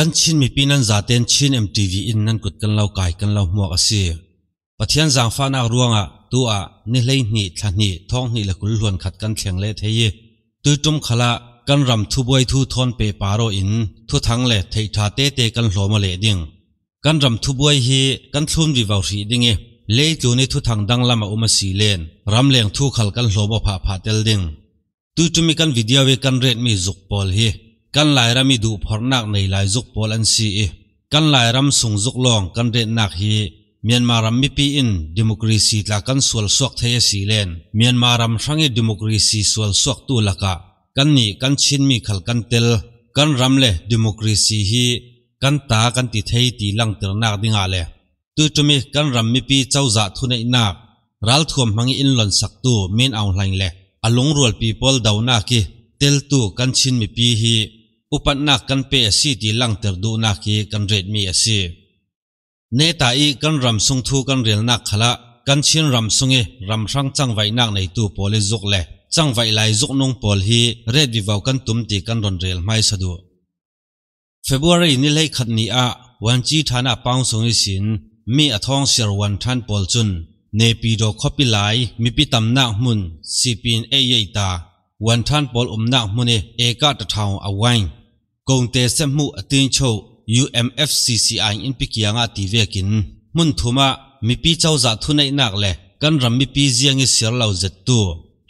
กันชินมีปีนั้นจ่าเต้นชินเอ็มทีวีอินนั้นกดกันเล่าไก่กันเล่าหมวกเสียประเทศจางฟ้านักรวงอ่ะตัวนี่เลยหนีทันหนีท้องหนีเละกุลหลวนขัดกันแข็งเละเทียตัวจุ่มขละกันรำทุบวยทุทอนเปปารออินทุ่ทังเล่เทิดชาเตเต้กันหลอมาเละดิ่งกันรำทุบวยฮีกันทุ่มวิวาสีดิ่งเลยตัวนี่ทุ่ทังดังละมาอุมาสีเลนรำเลแยงทุขลักันหลอมาผาผาเตลดิ่งตัวจุ่มมีกันวิทยาอเวกันเรียนมีจุกบอลฮี kan lai ram i du phornak nei lai zuk pol an si e kan lai ram sung zuk long kan re nak hi Myanmar ram mi pi in democracy tla kan sual suak thei si len Myanmar ram hrangi democracy sual suak tu laka kan ni kan chin mi khal kan tel kan ram le democracy hi kan ta kan ti thei ti lang ter nak dinga le tu tumi kan ram mi pi chau za thu nei nak ral thuam mangi in lon sak tu min aung hlain le alung rual people dauna ki tel tu kan chin mi pi hi อุปนักกันเปียสีดีลังเตอร์ดูนักีกันเรดมีสีเนตาอีกันรำสุงทูกันเรียนนักขละกันเชินรำสุงเอรำช่างจังไวนักในตูปอลิจุกเล่จังไวไลจุกนงปอลฮีเรดวิวากันตุ้มตีกันรอนเรียนไม่สะดวกเฟบรุยนี้เลยขัดนี้อ่ะวันจีท่านาปังสุงอิสินมีอทองเสียวันทันปอลจุนเนปีโดอคอปิไลมีปิตำนักมุนซีปีนเอเยตาวันทันปอลอุมนักมุนเอเอกาตะทาวอวัย công te xem mu tin cho UMFCCI in pikianga tivekin mun thuma mi pi chau za dạ thunai nak le kan ram mi pi ziangi sir lau zet tu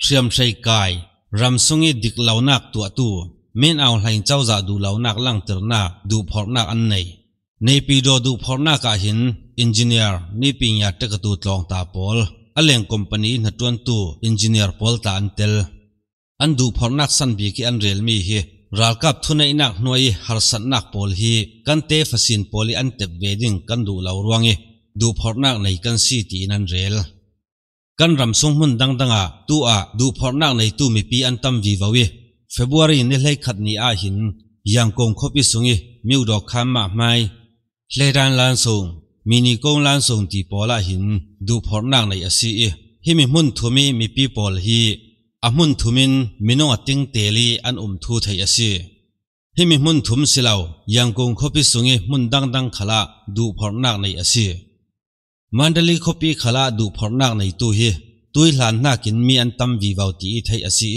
riam cài, kai ram sungi dik lâu nak tu tu men aw hành chau giả dạ du lâu nak lang ter na du phor nak an này, nei pi do du phor na ka hin engineer ni pi nya te ka tu tlong ta pol aleng company na tuan tu engineer pol ta tel, an du phor nak san bi ki an rel mi hi รากับทุนในนักหน่วยฮาร์สันนักโอลฮีกันเตฟสินโอลอันเตบเวดิงกันดูเหลาร่วงดูพอร์นักในกันซีตีนันเรลกันรำสงมุนดังดังอ่ะตัวดูพอร์นักในตัวมีปีอันตั้มวีวาวีเฟบรุยนี่เลยขัดนี้อาหินยังคงคบิสุงีมิวดอกคามาไหมเลดานลานสงมินิโกงลานสงทีโพลาหินดูพอร์นักในอซีฮิมิมุนทุมีมีปีโอลฮีอมุนทุมินมินงอติงเตลีอันอุมทูไทยอสิฮิมิมุนทุมสิเล่ายังกงคบิสุงิมุนดังดังขลาดูพอรนักในอสิมันเดลีคบิขลาดูพอรนักในตูฮิตุยหลานนากินมีอันตัมวีวาวตีไทยอสิ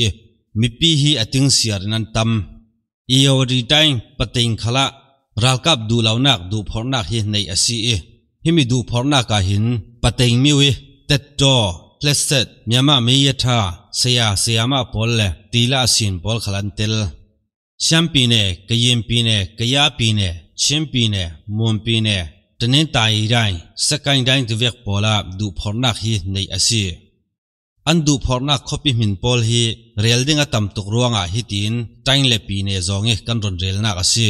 มิปีฮีอติงเสียรนันตัมอีโอรีไดปะติงขลาร่ากับดูเหล่านักดูพอรนักเฮิในอสิฮิมิดูพอรนักกาหินปะติงมิวิเตตโตเพลสเซตมียมามียทาเสียเสียมาพอลตีลาสินพอลขลันเตลแชมปีเน่กยิมปีเน่กยาปีเน่ชิมปีเน่มุมปีเน่ตเนนตายได้สกันได้ตัวเวกพอลาดูพอนักฮีในอาศีอันดูพอนักคบิมินพอลฮีเรียลดิงตัมตุกรวงอาฮิตินตั้งเลปีเน่จงเอกันรอนเรลนักอาศี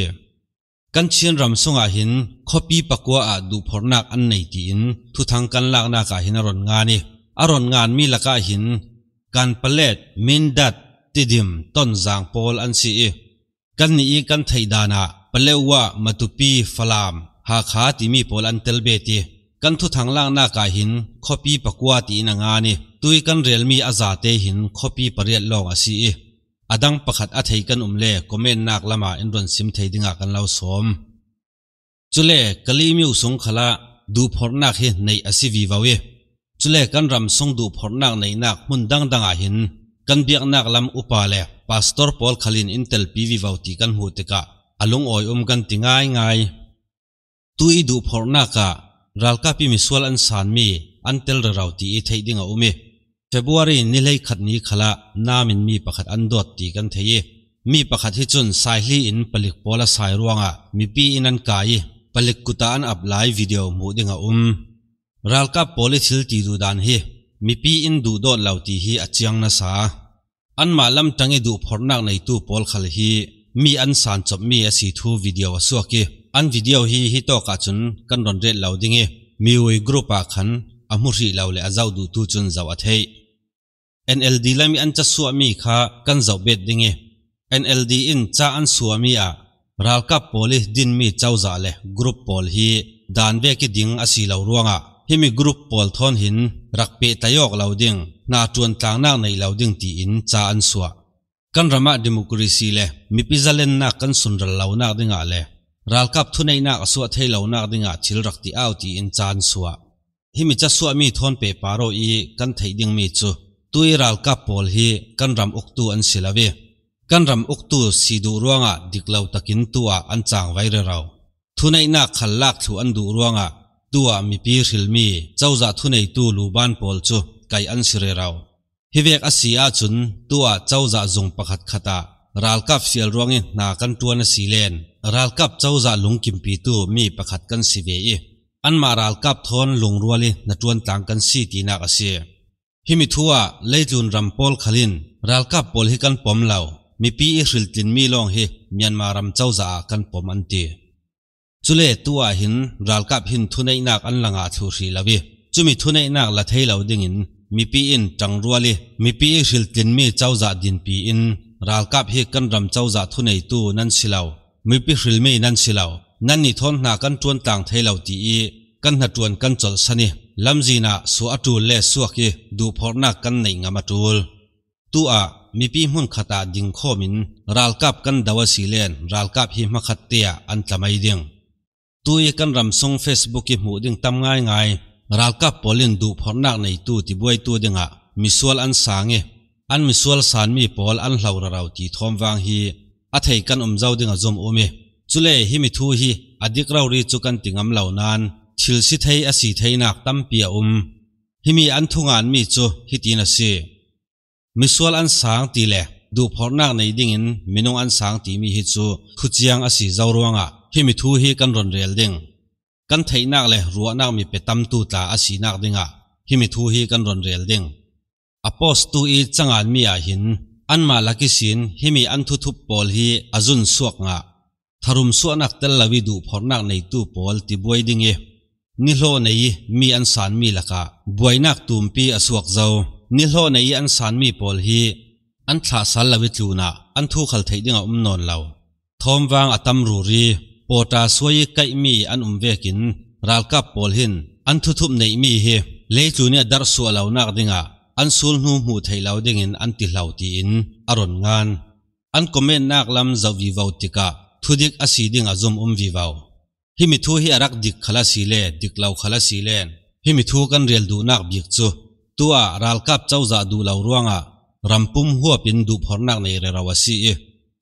กันเชียนรำสงอาหินคบีปักว่าดูพอนักอันในตินทุทังกันลากนักอาหินรนงานีอรนงานมีลักอาหินกันเปลตมินดัดติดิมต้นจางโพลอันสีกันนี้กันไทยดานาเปลวะมาตุปีฟลามหาขาติมีโพลอันเตลเบตีกันทุทางล่างหน้ากาหินขอปีปกวาตีนางานีตุยกันเรียลมีอาซาเตหินขอปีปเรียลลองอสีอดังประคัดอัไยกันอุมเล่ก็เมนนักละมาอินรันซิมไทยดิงากันเล่าสมจุเล่กะลีมิวสงขละดูพอนักเห็นในอาสิวีวาเวจุเลกันรำทรงดูผลนักในนักมุนดังดังอาหินกันเบียกนักลำอุปาเลปาสตอร์พอลคาลินอินเตลปีวิวาวตีกันหูติกะอลงออยอมกันติง่ายง่ายตุยดูผลนักะรัลกาพิมิสวลอันสานมีอันเตลราวตีเอทัยดิงอุมมเฟบรุรีนิเลยขัดนี้ขละนามินมีประคัดอันดดตีกันเทยมีประคัดที่จนสายลีอินปลิกปอลสายรวงอะมีปีอินันกายปลิกกุตาอันอับไลวิดีโอมูดิ่งอุม ralka polisil ti dudan hi mipi in du dot lau ti hi achiang na sa an ma lam tangi du phornak nei tu pol khal hi mi an san chop mi asi thu video asua ki an video hi hi to ka chun kan ron ret lau dingi mi oi group a khan amuri lau le azau du tu chun zaw athei NLD lami an cha suwa mi kha kan zaw bet dingi NLD in cha an suwa mi a ralka police din mi chawza le group pol hi danve ki ding asi lau ruanga ฮิมิกรุ๊ปปอลทอนหินรักเปตยอกเหล่าดิ่งนาจวนต่างนางในเหล่าดิ่งตีอินจาอันสวกันรามาดิมุกริซีเลมิพิจาเลนนักกันสุนรเหล่านักดิ่งอาเลรัลกับทุนในนักสวเทเหล่านักดิ่งอาชิลรักตีเอาตีอินจานสวฮิมิจัสวมีทอนเปปารอีกันไทยดิ่งมีจูตุยรัลกับปอลฮีกันรำอุกตูอันสิลาเวกันรำอุกตูสีดูร่วงอะดิกเหล่าตะกินตัวอันจางไวเรเราทุนในนักขลักถูอันดูร่วงอะตัวมีพีริลมีเจ้าจะทุนในตัวลูบ้านพอลจูไกอันสิเรเราฮิเวกอาศีอาจุนตัวเจ้าจะจงประคัขตาราลกับเสียรวงเงนากันตัวนสีเลนราลกับเจ้าจะลุงกิมปีตัวมีประคักันสิเวอีอันมาราลกับทอนลงรัวลีนตวนต่างกันสีตีนักเสียฮิมิทัวเลยจุนรัมพอลขลินราลกับพอลฮิกันปอมเหล่ามีพีริลตินมีลองเฮมีนมารัมเจ้าจะกันปอมอันตีจุเลตัวหินรัลกับหินทุนไอนักอันลังอาทูสีลาวีจุมีทุนไอนักละเทีหล่ดิ่งินมีปีอินจังรัวลีมีปีอิสิลตินมีเจ้าจัดดินปีอินรัลกับเฮกันรำเจ้าจัดทุนไอตัวนั่นสิลาวมีปีสิลไม่นั่นสิลาวนั่นนี่ทนหนักันจวนต่างเทีหล่ตีอีกันหัดจวนกันจดสนิลำจีน่ะสัวจูเลสัวกีดูพอนักกันในงามาจูลตัวมีปีมุ่นขตาดิ่งข้อมินรัลกับกันดาวสีเลนรัลกับหิมาขัดเตียอันจะไม่ดิ่งตุยกันรำทรงเฟซบุ๊กหมูดิ่งตำง่ายง่ายรัลกับพอลินดูพอนักในตู้ที่บวยตัวดิ่งอ่ะมิสวลอันสางเงอันมิสวลสานมีพอลอันเหล่าเราที่ทอมวางฮีอัฐกันอมเจ้าดิ่งอ่ะจอโอมเจุเล่ฮิมิทูฮีอดีกเรารีจุกันติงอัาเหล่านั้นชิลสิไทยอสีไทยนักตั้มเปียอุมฮิมีอันทุงานมีจูฮิตีนัสีมิสวลอันสางตีแหละดูพอนักในดิ่งอินมินงอันสางตีมีฮิจูขุดยังอสีเจ้าร่วงอ่ะพิมิทูฮีกันรนเรียลดิงกันไทยนักเลยรัวนักมีเปตัมตูตาอาสีนักดิงะพิมิทูฮีกันรนเรียลดิงอพอสตูอีจังอันมีอาหินอันมาลักิสินพิมิอันทุทุบปอลฮีอาจุนสวกงะทารุมสวกนักเตลลวิดูพอนักในตูปอลติบวยดิงเอนิโรนียมีอันสานมีลักะบวยนักตูมปีอสวกเจ้านิโรนียอันสานมีปอลฮีอันทาสัลลวิจูนาอันทูขัลเทยดงอุ้มนนเล่าทอมวังอัตมรูรีพอตาสวยกัยมีอันอุ้มเวกินรัลกับพอลหินอันทุทุมในมีเหเลจูเนี่ดาร์สัวเหล่านักดิงะอันสูลนูมูไทยเหล่าดิงินอันติเหล่าตีอินอรุณงานอันก็เมนนักลำจะวิวาวติกาทุดิกอสีดิงะ zoom อุ้มวิวาวฮิมิทูฮิรักดิกขลาสีเลดิกเหล่าขลาสีเลนฮิมิทูกันเรียลดูนักบิกจูตัวรัลกับเจ้าจ่าดูเหล่ารวงะรำปุ่มหัวปินดูพอนักในเรราวสี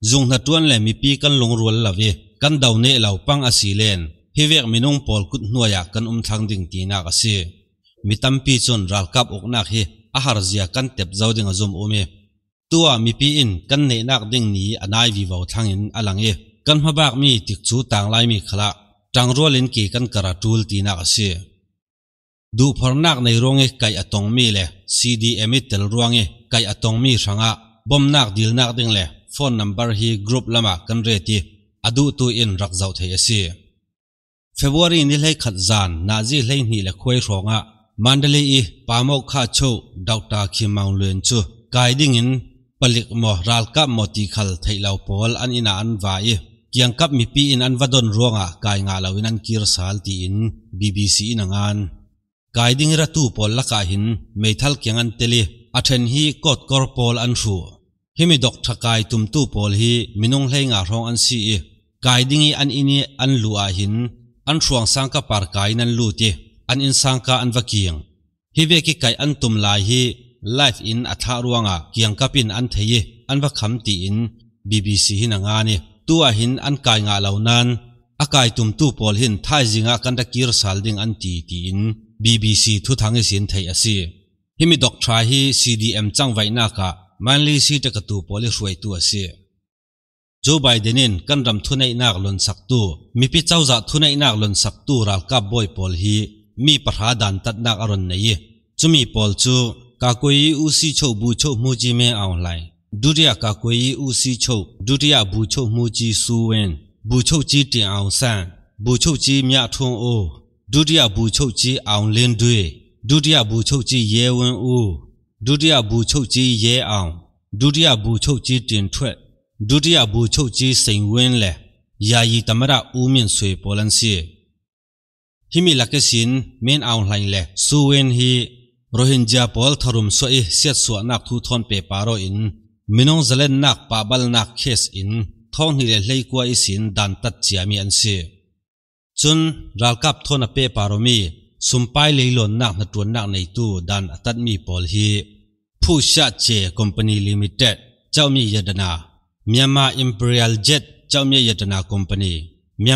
จุงหัดวนแหลมีปีกันลงรัวละเว kan dau ne lo pang a si len hi vek minung pol kut hnuaya kan um thang ding ti na ka si mi tampi chon ral kap ok nak hi a har zia kan tep zau ding a zum umi tua mi pi in kan ne nak ding ni anai vi vau thang in alang e kan ma bak mi tik chu tang lai mi khala tang rol in ki kan kara tul ti na ka si du phor nak nei rong e kai atong mi le cdm e tel ruang e kai atong mi sanga bom nak dil nak ding le phone number hi group lama kan re ti adu tu in rak zau thei ase february ni lai khat zan na ji lai ni le khoi ronga mandale i pamok kha cho doctor khi maung luen chu guiding in palik mo ral ka moti khal thei lau pol an ina an vai kiang kap mi pi in an vadon ronga kai nga lawin an kir sal ti in bbc in angan guiding ra tu pol la ka hin meithal kyang an tele athen hi kot kor pol an ru himi dok thakai tum tu pol hi minung hlei nga rong an si กายดิ้งอันอินีอันลู่าหินอันช่วงสังกับปาร์กายนั้นลู่ที่อันอินสังกับอันวักยิงฮิเวกิกายอันตุมลายฮีไลฟ์อินอัฐารวงอ่ะกิยงกับอินอันเทียอันวักคำตีอินบีบีซีหินงานีตัวหินอันกายงาเหล่านั้นอากายตุมตู้พอลหินท้ายจิงอ่ะกันตะกีร์สัลดิ้งอันตีตีอินบีบีซีทุทางอิสินเทียสิฮิมิดอกทรายฮีซีดีเอ็มจังไว้หน้ากะมันลีซีจะกระตู้พอลชสวยตัวสิ Joe Biden in kan ram thunai nak lon saktu mi pi chawza thunai nak lon saktu ral ka boy pol hi mi parha dan tat nak aron nei chumi pol chu ka koi u si chho bu chho mu ji me aung lai duriya ka koi u si chho duriya bu chho mu ji su wen bu chho ji ti aung san bu chho ji mya thong o duriya bu chho ji aung len dui duriya bu chho ji ye wen u duriya bu chho ji ye aung duriya bu chho ji tin thwet ดูดีอาบูชูจีสิงเวนเลยยายีตมระอูมินสวยโปลันเซีฮิมิลักษินเมนเอาไหลเลยสูเวนฮีโรฮิงญาพอลทารุมสวยเสียสวนักทุทอนเปปารออินมินงเจเลนนักปาบอลนักเคสอินท้องี่เลเลกัวอิสินดันตัดเจียมีอันเซีจนรัลกับทอนเปปารอมีสุ่มไปเลยหล่นนักนัดวนนักในตู้ดันตัดมีพอลฮีผู้ชาเจคอมพานีลิมิเต็ดเจ้ามียดนามยนมาอิมพีเรียลเจ็ตเจ้าเมียยตนาคอมพานี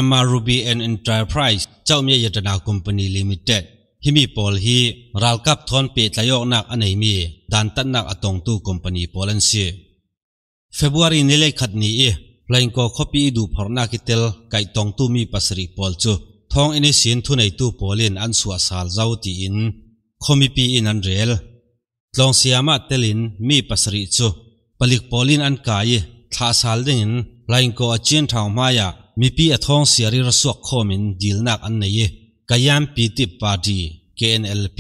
มารูบีแอนด์อินเตอร์ไพรส์เจ้าเมียยตนาคอมพานีลิมิเต็ดฮิมีพอลฮีรัลกับทอนเปตายอกนักอันไหนมีดันตันนักอตองตู้คอมพานีปอลันซีเฟบรุรีนี่เลยขัดนี้เอลายก็ขบีดูพอนักิเตลไก่ตองตู้มีปัสริพอลจูท้องอินิสินทุนในตู้ปอลินอันสวสาลเจ้าตีอินคอมิปีอินอันเรลลองเสียมาเตลินมีปัสริจูปลิกปอลินอันกายทาสาลดิ่งลายก็อาจียนทางมายามีปีอทองเสียรีรสวกคอมินดีลนักอันไหนกยามปีติปาดี KNLP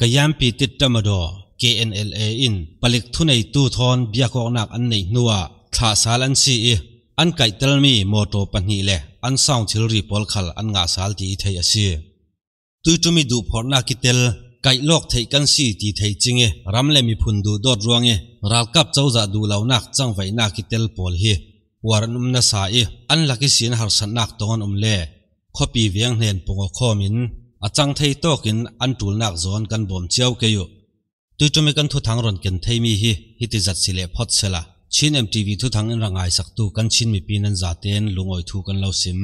กยามปีติตมดอ KNLA อ in ปลิกทุนไอตูทอนเบียกองนักอันไหนนัวทาสาลันซีอันไก่เตลมีมอโตปันนีเลอันสางทิลรีพอลขลอันงาสาลตีเทียเสียตุยจุมีดูพอนักกิเตลกลอกไทกันสีตีไทจริงเอรำเลมีพุนดูดอดรวงเอรากับเจ้าจะดูเหล่านักจังไวนักกิเตลปอลเฮวารนุมนาสายอันลักิสินหาสนักตองอุมเล่ขอปีเวียงเนปงกข้อมินอาจังไทยตอกินอันจูนักซอนกันบ่มเจ้าเกยุตัวจมกันทุทังรอนกันไทยมีฮีฮิติจัดสิเลพอดเซลาชินเอ็มทีวีทุทังอินรังไอสักตูกันชินมีปีนันจาเตนลุงอ้อยทุกันเล่าซิม